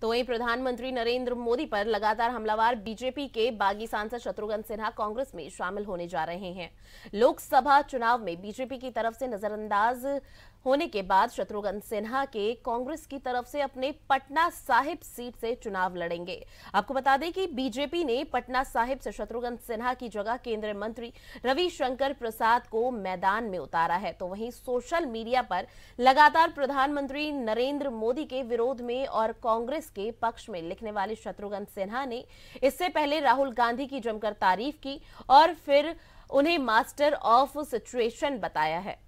तो वहीं प्रधानमंत्री नरेंद्र मोदी पर लगातार हमलावर बीजेपी के बागी सांसद शत्रुघ्न सिन्हा कांग्रेस में शामिल होने जा रहे हैं लोकसभा चुनाव में बीजेपी की तरफ से नजरअंदाज होने के बाद शत्रुघ्न सिन्हा के कांग्रेस की तरफ से अपने पटना साहिब सीट से चुनाव लड़ेंगे आपको बता दें कि बीजेपी ने पटना साहिब से शत्रुघ्न सिन्हा की जगह केंद्रीय मंत्री रविशंकर प्रसाद को मैदान में उतारा है तो वहीं सोशल मीडिया पर लगातार प्रधानमंत्री नरेंद्र मोदी के विरोध में और कांग्रेस कांग्रेस के पक्ष में लिखने वाले शत्रुघ्न सिन्हा ने इससे पहले राहुल गांधी की जमकर तारीफ की और फिर उन्हें मास्टर ऑफ सिचुएशन बताया है